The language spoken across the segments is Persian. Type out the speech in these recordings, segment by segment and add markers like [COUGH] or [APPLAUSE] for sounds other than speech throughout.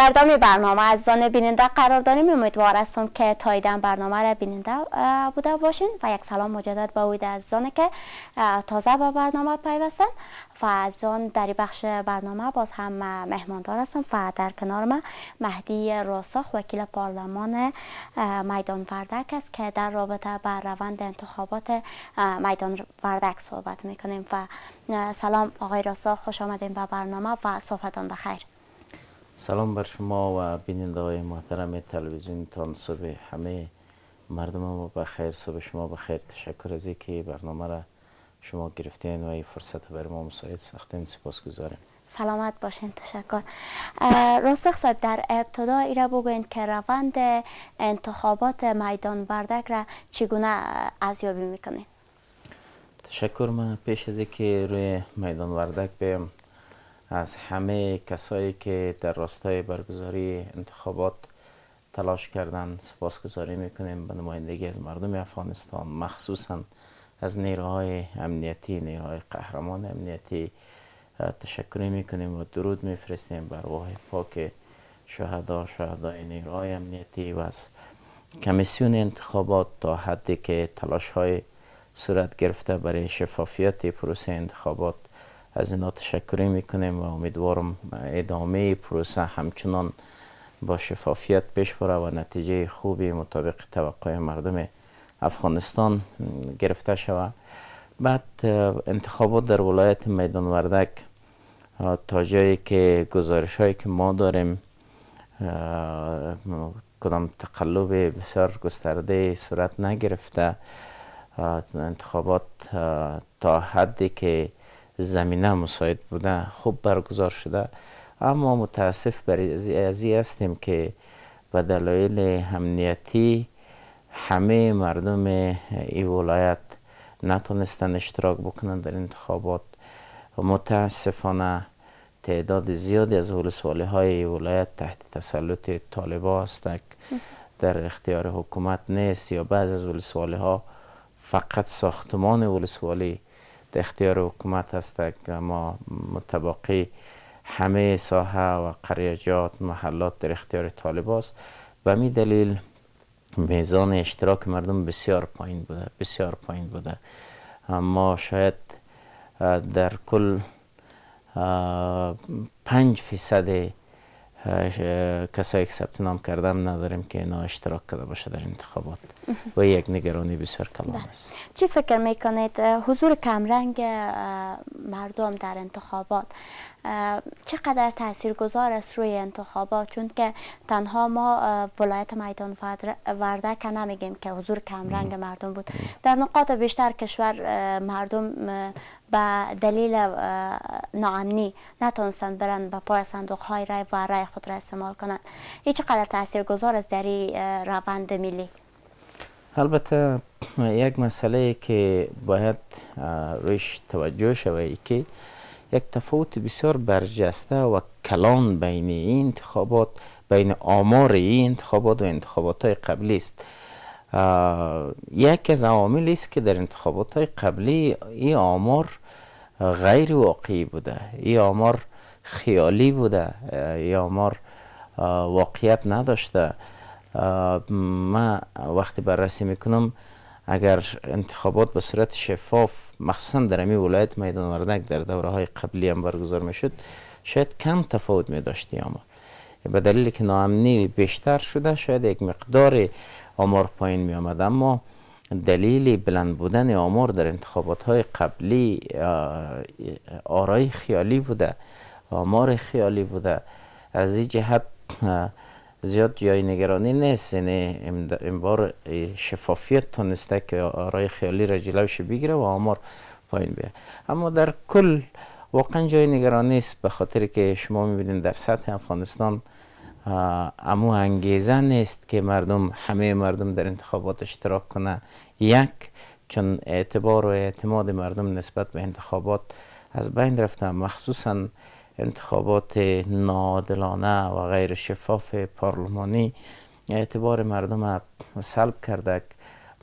در برنامه از زان بیننده قرار داریم امیدوار هستم که تایدن برنامه را بیننده بوده باشین و یک سلام مجدد با اوید از که تازه با برنامه پیوستن و از در در بخش برنامه باز هم مهماندار هستم و در کنار ما مهدی راساخ وکیل پارلمان میدان وردک است که در رابطه با روند انتخابات میدان وردک صحبت میکنیم و سلام آقای راساخ خوش آمدیم به برنامه و صحبتان بخیر سلام بر شما و بیننده های محترم تلویزیون تان صبح همه مردم ما بخیر صبح شما بخیر تشکر از که برنامه را شما گرفتین و این فرصت بر ما مساعد ساختین سپاس گذاریم سلامت باشین تشکر راست صد در ابتدا را بگوین که روند انتخابات میدان بردک را چگونه ازیابی میکنین تشکر من پیش از که روی میدان وردک بیم از همه کسایی که در راستای برگزاری انتخابات تلاش کردن سپاسگزاری میکنیم به نمایندگی از مردم افغانستان مخصوصا از نیروهای امنیتی نیروهای قهرمان امنیتی تشکر میکنیم و درود میفرستیم بر روح پاک شهدا شهدای نیروهای امنیتی و از کمیسیون انتخابات تا حدی که تلاش های صورت گرفته برای شفافیت پروسه انتخابات از اینا تشکری میکنیم و امیدوارم ادامه پروسه همچنان با شفافیت پیش بره و نتیجه خوبی مطابق توقع مردم افغانستان گرفته شود بعد انتخابات در ولایت میدان وردک تا جایی که گزارش هایی که ما داریم کدام تقلب بسیار گسترده صورت نگرفته انتخابات تا حدی که زمینه مساعد بوده خوب برگزار شده اما متاسف بر ازی هستیم که به دلایل امنیتی همه مردم این ولایت نتونستن اشتراک بکنند در انتخابات متاسفانه تعداد زیادی از ولسوالی های ولایت تحت تسلط طالبا هستند در اختیار حکومت نیست یا بعض از ولسوالی ها فقط ساختمان ولسوالی در اختیار حکومت است که ما متباقی همه ساحه و قریجات محلات در اختیار طالب و می دلیل میزان اشتراک مردم بسیار پایین بوده بسیار پایین بوده ما شاید در کل پنج فیصد کسایی که ثبت نام کردم نداریم که اینا اشتراک کرده باشه در انتخابات و یک نگرانی بسیار کلان بله. است چی فکر میکنید حضور کمرنگ مردم در انتخابات چقدر تاثیرگذار است روی انتخابات چون که تنها ما ولایت میدان وردک نمیگیم که حضور کمرنگ مردم بود در نقاط بیشتر کشور مردم با دلیل ناامنی نتونستند برند با پای صندوق های رای و رای خود را استعمال کنند این چقدر تاثیر گذار است در روند ملی البته یک مسئله که باید روش توجه شوه که یک تفاوت بسیار برجسته و کلان بین این انتخابات بین آمار این انتخابات و انتخابات های قبلی است یک از عواملی است که در انتخابات های قبلی این آمار غیر واقعی بوده این آمار خیالی بوده این آمار واقعیت نداشته من وقتی بررسی میکنم اگر انتخابات به صورت شفاف مخصوصا در امی ولایت میدان وردک در دوره های قبلی هم برگزار میشد شاید کم تفاوت می داشتی آمار به دلیل که ناامنی بیشتر شده شاید یک مقدار آمار پایین می آمد اما دلیل بلند بودن آمار در انتخابات های قبلی آرای خیالی بوده آمار خیالی بوده از این جهت زیاد جای نگرانی نیست یعنی این بار شفافیت تونسته که آرای خیالی را جلوش بگیره و آمار پایین بیه. اما در کل واقعا جای نگرانی است به خاطر که شما میبینید در سطح افغانستان امو انگیزه نیست که مردم همه مردم در انتخابات اشتراک کنه یک چون اعتبار و اعتماد مردم نسبت به انتخابات از بین رفته مخصوصا انتخابات نادلانه و غیر شفاف پارلمانی اعتبار مردم سلب کرده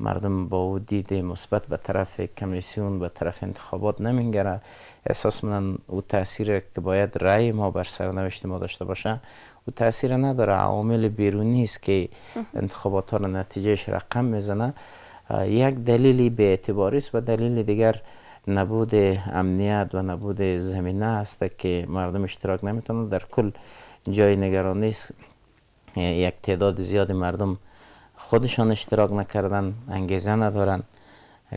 مردم با او دید مثبت به طرف کمیسیون به طرف انتخابات نمینگره احساس منن او تاثیر که باید رأی ما بر سرنوشت ما داشته باشه و تاثیر نداره عوامل بیرونی است که انتخابات ها را نتیجهش رقم میزنه یک دلیلی به اعتباری است و دلیل دیگر نبود امنیت و نبود زمینه است که مردم اشتراک نمیتونند در کل جای نگرانی است یک تعداد زیاد مردم خودشان اشتراک نکردن انگیزه ندارن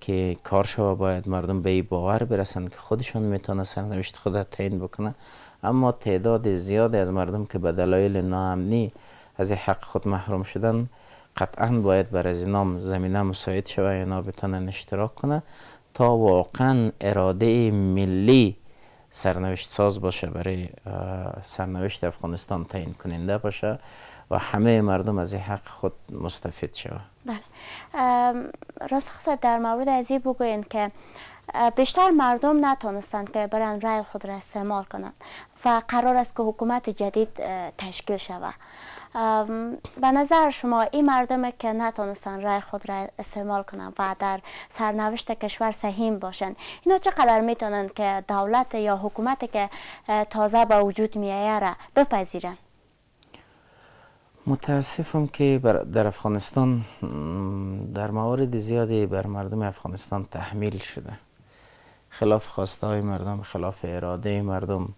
که کار باید مردم به این باور برسن که خودشان میتونه سرنوشت خود تعیین بکنه اما تعداد زیادی از مردم که به دلایل ناامنی از حق خود محروم شدن قطعا باید بر از نام زمینه مساعد شوه اینا بتوانند اشتراک کنه تا واقعا اراده ملی سرنوشت ساز باشه برای سرنوشت افغانستان تعیین کننده باشه و همه مردم از این حق خود مستفید شود بله راست در مورد از این بگوین که بیشتر مردم نتونستند که برن رای خود را استعمال کنند و قرار است که حکومت جدید تشکیل شود به نظر شما این مردم که نتانستن رای خود را استعمال کنند و در سرنوشت کشور سهیم باشند اینا چقدر میتونند که دولت یا حکومت که تازه به وجود میایه را بپذیرند متاسفم که در افغانستان در موارد زیادی بر مردم افغانستان تحمیل شده خلاف خواسته های مردم خلاف اراده مردم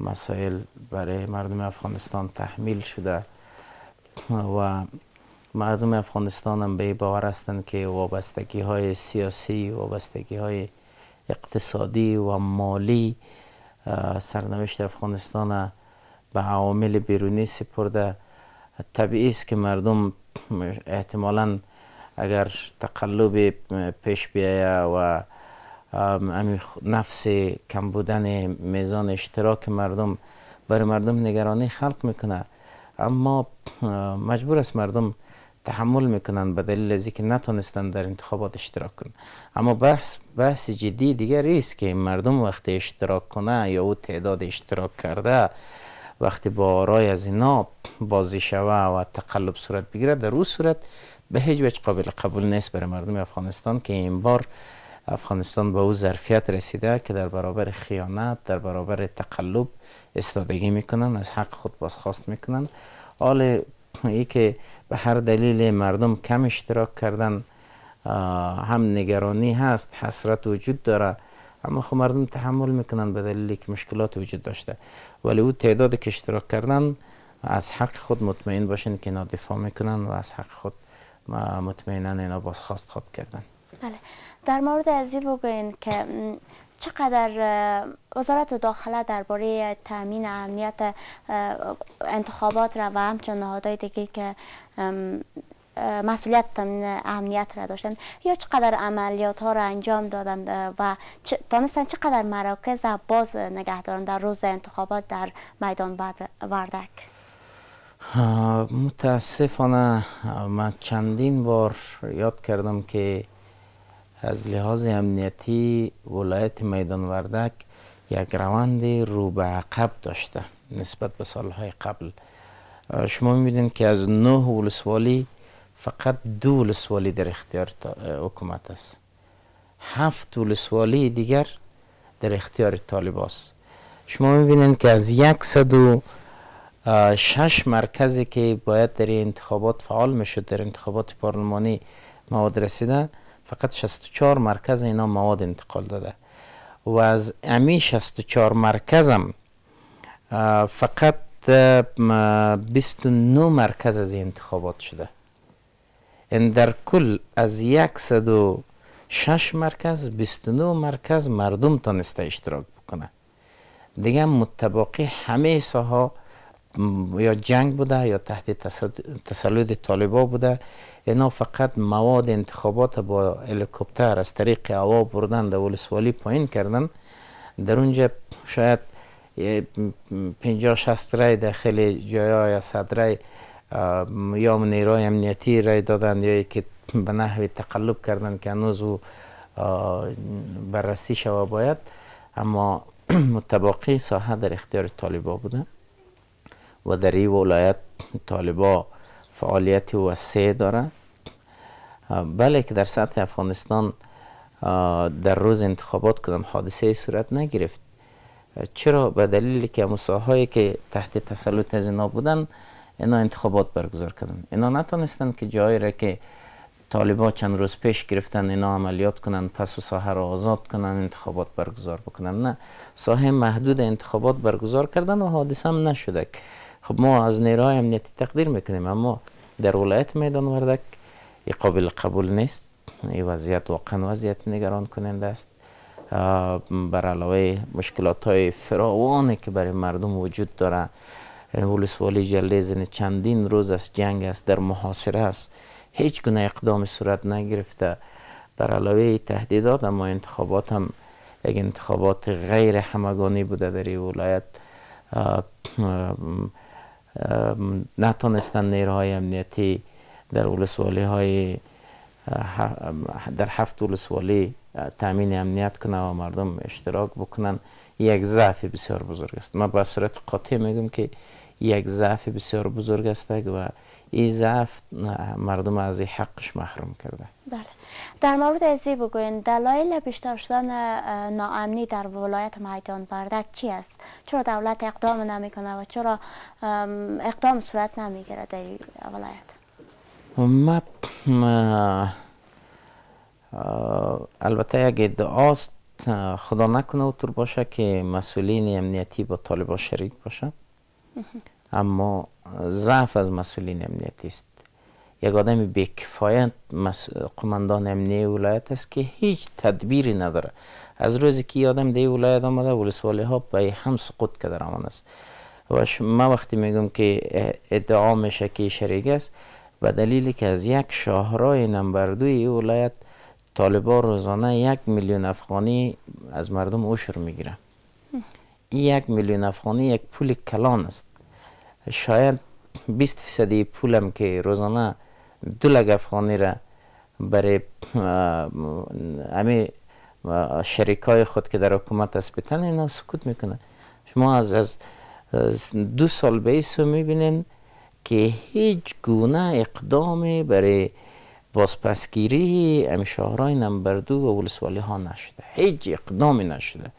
مسائل برای مردم افغانستان تحمیل شده و مردم افغانستان هم به باور هستند که وابستگی های سیاسی وابستگی های اقتصادی و مالی سرنوشت افغانستان به عوامل بیرونی سپرده طبیعی است که مردم احتمالا اگر تقلب پیش بیاید و نفس کم بودن میزان اشتراک مردم برای مردم نگرانی خلق میکنه اما مجبور است مردم تحمل میکنن به دلیل از که نتونستن در انتخابات اشتراک کنند اما بحث بحث جدی دیگری است که مردم وقتی اشتراک کنه یا او تعداد اشتراک کرده وقتی با آرای از اینا بازی شوه و تقلب صورت بگیره در او صورت به هیچ وجه قابل قبول نیست برای مردم افغانستان که این بار افغانستان به او ظرفیت رسیده که در برابر خیانت در برابر تقلب استادگی میکنن از حق خود بازخواست میکنن حال ای که به هر دلیل مردم کم اشتراک کردن هم نگرانی هست حسرت وجود داره اما خود خب مردم تحمل میکنن به دلیل که مشکلات وجود داشته ولی او تعداد که اشتراک کردن از حق خود مطمئن باشند که اینا دفاع میکنن و از حق خود مطمئنن اینا بازخواست خود کردن بله در مورد از این بگوین که چقدر وزارت داخله درباره تامین امنیت انتخابات را و همچون نهادهای دیگه که مسئولیت تامین امنیت را داشتن یا چقدر عملیات ها را انجام دادند و دانستن چقدر مراکز باز نگه دارن در روز انتخابات در میدان وردک متاسفانه من چندین بار یاد کردم که از لحاظ امنیتی ولایت میدان وردک یک روند رو به عقب داشته نسبت به سالهای قبل شما میبینید که از نه ولسوالی فقط دو ولسوالی در اختیار حکومت است هفت ولسوالی دیگر در اختیار طالب است شما میبینید که از یک صد و شش مرکزی که باید در انتخابات فعال میشد در انتخابات پارلمانی مواد رسیده فقط 64 مرکز اینا مواد انتقال داده و از امی 64 مرکزم فقط 29 مرکز از انتخابات شده این در کل از 106 مرکز 29 مرکز مردم تانسته اشتراک بکنه دیگه متباقی همه ساها یا جنگ بوده یا تحت تسلط طالبا بوده اینا فقط مواد انتخابات با هلیکوپتر از طریق هوا بردن در ولسوالی پایین کردن در اونجا شاید 50 60 رای در خیلی جایا یا صد رای یا نیرای امنیتی رای دادن یا که به نحوی تقلب کردن که هنوز بررسی شوه باید اما [CLEARS THROAT] متباقی ساحه در اختیار طالبا بودن و در این ولایت طالبا فعالیت وسیع داره. بله که در سطح افغانستان در روز انتخابات کدام حادثه صورت نگرفت چرا به دلیل که مساهایی که تحت تسلط از اینا بودن اینا انتخابات برگزار کردن اینا نتونستن که جایی را که طالبا چند روز پیش گرفتن اینا عملیات کنن پس و ساحه را آزاد کنن انتخابات برگزار بکنن نه ساحه محدود انتخابات برگزار کردن و حادثه هم نشده خب ما از نیروهای امنیتی تقدیر میکنیم اما در ولایت میدان وردک قابل قبول نیست این وضعیت واقعا وضعیت نگران کننده است بر علاوه مشکلات های فراوانی که برای مردم وجود داره ولسوالی جلدیزن چندین روز از جنگ است در محاصره است هیچ گونه اقدام صورت نگرفته بر علاوه تهدیدات اما انتخابات هم یک انتخابات غیر همگانی بوده در ولایت نتونستن نیروهای امنیتی در اولسوالی های در هفت اولسوالی تامین امنیت کنه و مردم اشتراک بکنن یک ضعف بسیار بزرگ است ما به صورت قاطع میگم که یک ضعف بسیار بزرگ است و این ضعف مردم از این حقش محروم کرده بله در مورد ازی بگوین دلایل بیشتر شدن ناامنی در ولایت میدان بردک چی است چرا دولت اقدام نمیکنه و چرا اقدام صورت نمیگیره در ولایت ما البته یک ادعاست خدا نکنه اوتور باشه که مسئولین امنیتی با طالبا شریک باشه اما ضعف از مسئولین امنیتی است یک آدم بیکفایت قماندان امنی ولایت است که هیچ تدبیری نداره از روزی که یادم دی ولایت آمده ولسوالی ها به هم سقوط که در است و ما وقتی میگم که ادعا میشه که شریک است به دلیلی که از یک شاهرای نمبر دوی ولایت طالبا روزانه یک میلیون افغانی از مردم عشر میگیره یک میلیون افغانی یک پول کلان است شاید 20 فیصدی پولم که روزانه دو لگ افغانی را برای همه شریکای خود که در حکومت اثبتن اینا سکوت میکنه شما از از دو سال به ایسو میبینین که هیچ گونه اقدام برای بازپسگیری امی شهرهای نمبر دو و ولسوالی ها نشده هیچ اقدامی نشده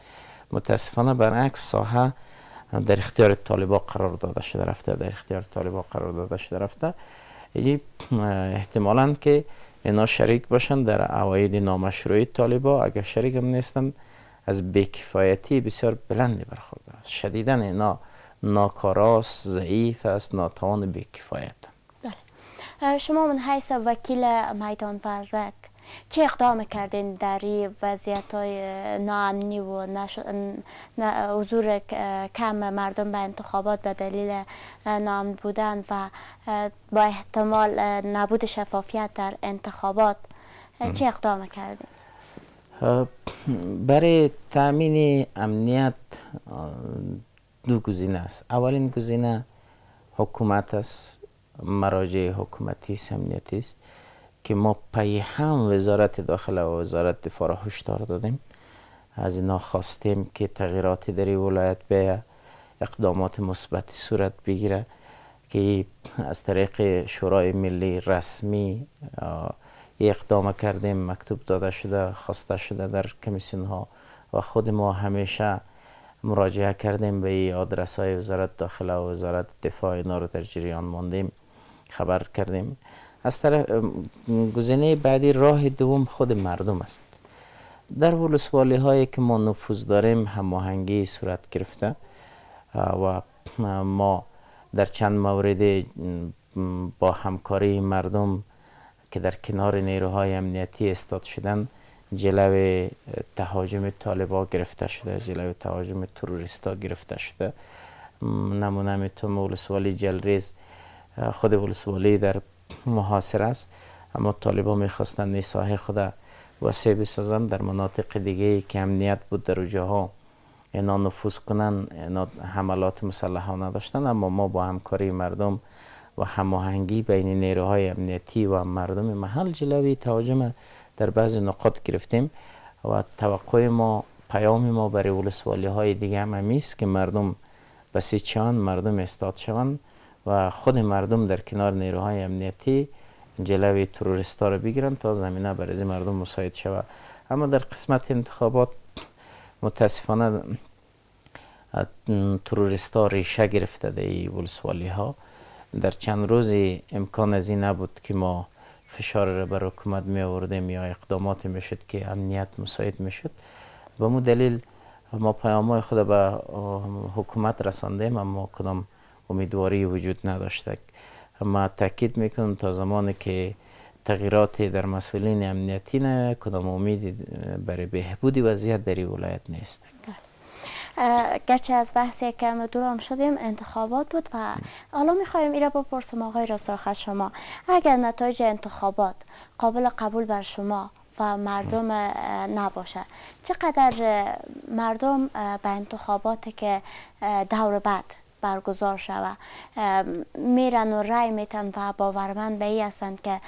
متاسفانه برعکس ساحه در اختیار طالبا قرار داده شده رفته در اختیار طالبا قرار داده شده رفته یعنی، احتمالا که اینا شریک باشند در اواید نامشروعی طالبا اگر شریک هم نیستن از بکفایتی بسیار بلندی برخورده است شدیدن اینا ناکاراس ضعیف است ناتوان بکفایت بله شما من حیث وکیل میدان فرزک چه اقدام کردین در وضعیت های ناامنی و حضور کم مردم به انتخابات به دلیل نام بودن و با احتمال نبود شفافیت در انتخابات چه اقدام کردین؟ برای تامین امنیت دو گزینه است اولین گزینه حکومت است مراجع حکومتی است امنیتی است که ما پی هم وزارت داخل و وزارت دفاع را هشدار دادیم از اینا خواستیم که تغییراتی در ولایت به اقدامات مثبتی صورت بگیره که از طریق شورای ملی رسمی اقدام کردیم مکتوب داده شده خواسته شده در کمیسیون ها و خود ما همیشه مراجعه کردیم به آدرس های وزارت داخل و وزارت دفاع اینا رو در جریان ماندیم خبر کردیم از طرف گزینه بعدی راه دوم خود مردم است در ولسوالی هایی که ما نفوذ داریم هماهنگی صورت گرفته و ما در چند مورد با همکاری مردم که در کنار نیروهای امنیتی استاد شدن جلو تهاجم طالبا گرفته شده جلو تهاجم تروریستا گرفته شده نمونه می ولسوالی جلریز خود ولسوالی در محاصر است اما طالبان میخواستند این ساحه خود وسیع بسازند در مناطق دیگه که امنیت بود در ها اینا نفوذ کنن اینا حملات مسلحانه داشتن اما ما با همکاری مردم و هماهنگی بین نیروهای امنیتی و مردم محل جلوی تهاجم در بعضی نقاط گرفتیم و توقع ما پیام ما برای ولسوالی های دیگه هم است که مردم بسیچان مردم استاد شوند و خود مردم در کنار نیروهای امنیتی جلوی ها رو بگیرن تا زمینه برای مردم مساعد شود اما در قسمت انتخابات متاسفانه ها ریشه گرفته در ولسوالی ها در چند روزی امکان از این نبود که ما فشار را بر حکومت می آوردیم یا اقدامات می شد که امنیت مساعد می شد به دلیل ما های خود به حکومت رساندیم اما کدام امیدواری وجود نداشت. ما تاکید میکنیم تا زمانی که تغییرات در مسئولین امنیتی نه کدام امید برای بهبودی وضعیت در ولایت نیست بله. گرچه از بحث کم دورم شدیم انتخابات بود و حالا میخوایم ایره بپرسم آقای رساخه شما اگر نتایج انتخابات قابل قبول بر شما و مردم نباشه چقدر مردم به انتخابات که دور بعد برگزار شوه میرن و رای میتن و باورمند به ای هستند که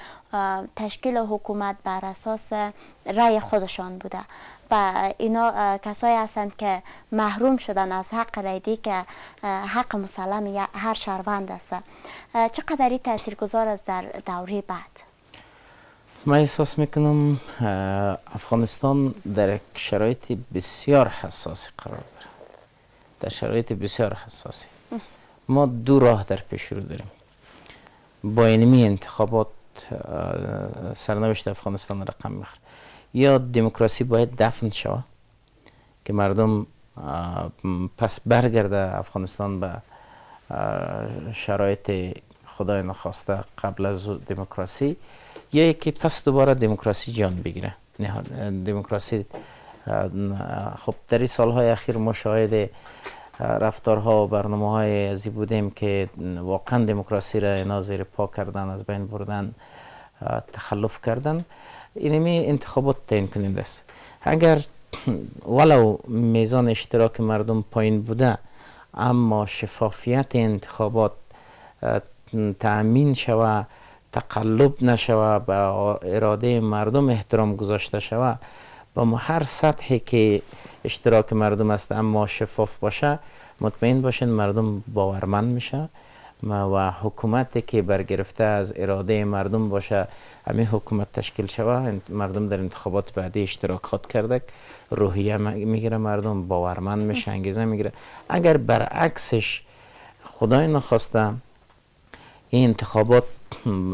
تشکیل حکومت بر اساس رای خودشان بوده و اینا کسایی هستند که محروم شدن از حق رایدی که حق مسلم هر شهروند است چقدر این گذار است در دوره بعد من احساس میکنم افغانستان در شرایط بسیار حساسی قرار داره در شرایط بسیار حساسی ما دو راه در پیش رو داریم با علمی انتخابات سرنوشت افغانستان رقم میخوره یا دموکراسی باید دفن شود که مردم پس برگرده افغانستان به شرایط خدای نخواسته قبل از دموکراسی یا یکی پس دوباره دموکراسی جان بگیره دموکراسی خب در این سالهای اخیر مشاهده رفتارها و برنامه های ازی بودیم که واقعا دموکراسی را اینا زیر پا کردن از بین بردن تخلف کردن اینمی انتخابات تین کننده است اگر ولو میزان اشتراک مردم پایین بوده اما شفافیت انتخابات تأمین شوه تقلب نشوه به اراده مردم احترام گذاشته شوه با ما هر سطحی که اشتراک مردم است اما شفاف باشه مطمئن باشین مردم باورمند میشه و حکومتی که برگرفته از اراده مردم باشه همین حکومت تشکیل شوه مردم در انتخابات بعدی اشتراک خود کرده روحیه میگیره مردم باورمند میشه انگیزه میگیره اگر برعکسش خدای نخواسته این انتخابات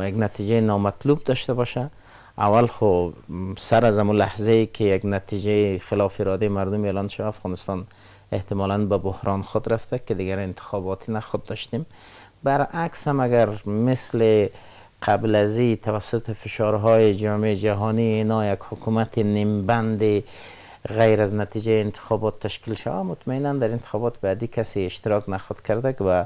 یک نتیجه نامطلوب داشته باشه اول خو خب، سر از امون لحظه که یک نتیجه خلاف اراده مردم اعلان شد افغانستان احتمالا به بحران خود رفته که دیگر انتخاباتی نخود داشتیم برعکس هم اگر مثل قبل از توسط فشارهای جامعه جهانی اینا یک حکومت نیمبند غیر از نتیجه انتخابات تشکیل شد مطمئنا در انتخابات بعدی کسی اشتراک نخود کرده و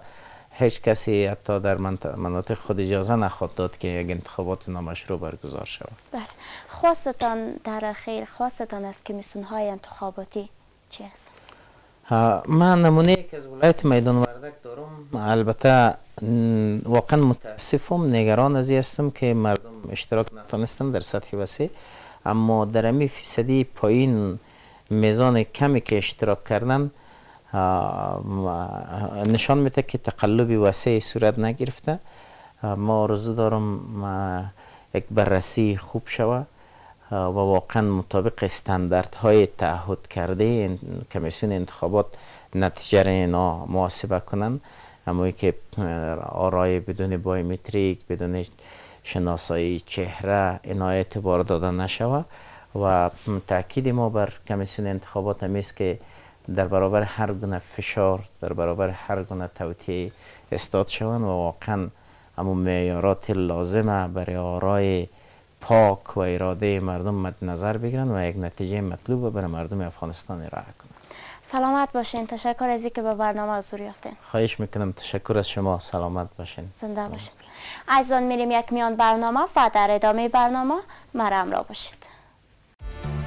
هیچ کسی حتی در مناطق خود اجازه نخواد داد که یک انتخابات نامشروع برگزار شود بله خواستان در خیر خواستان از کمیسون های انتخاباتی چی است من نمونه یک از ولایت میدان وردک دارم البته واقعا متاسفم نگران از هستم که مردم اشتراک نتانستم در سطح وسیع اما در امی فیصدی پایین میزان کمی که اشتراک کردن نشان میده که تقلبی وسیع صورت نگرفته ما آرزو دارم یک بررسی خوب شوه و واقعا مطابق استانداردهای تعهد کرده کمیسیون انتخابات نتیجه را اینا محاسبه کنن اما که آرای بدون بایومتریک بدون شناسایی چهره اینا اعتبار داده نشوه و تاکید ما بر کمیسیون انتخابات همیست که در برابر هر گونه فشار در برابر هر گونه توتی استاد شوند و واقعا اما معیارات لازمه برای آرای پاک و اراده مردم مد نظر بگیرن و یک نتیجه مطلوب برای مردم افغانستان ارائه کنند سلامت باشین تشکر از اینکه به برنامه حضور یافتین خواهش میکنم تشکر از شما سلامت باشین زنده باشین عزیزان میریم یک میان برنامه و در ادامه برنامه مرام را باشید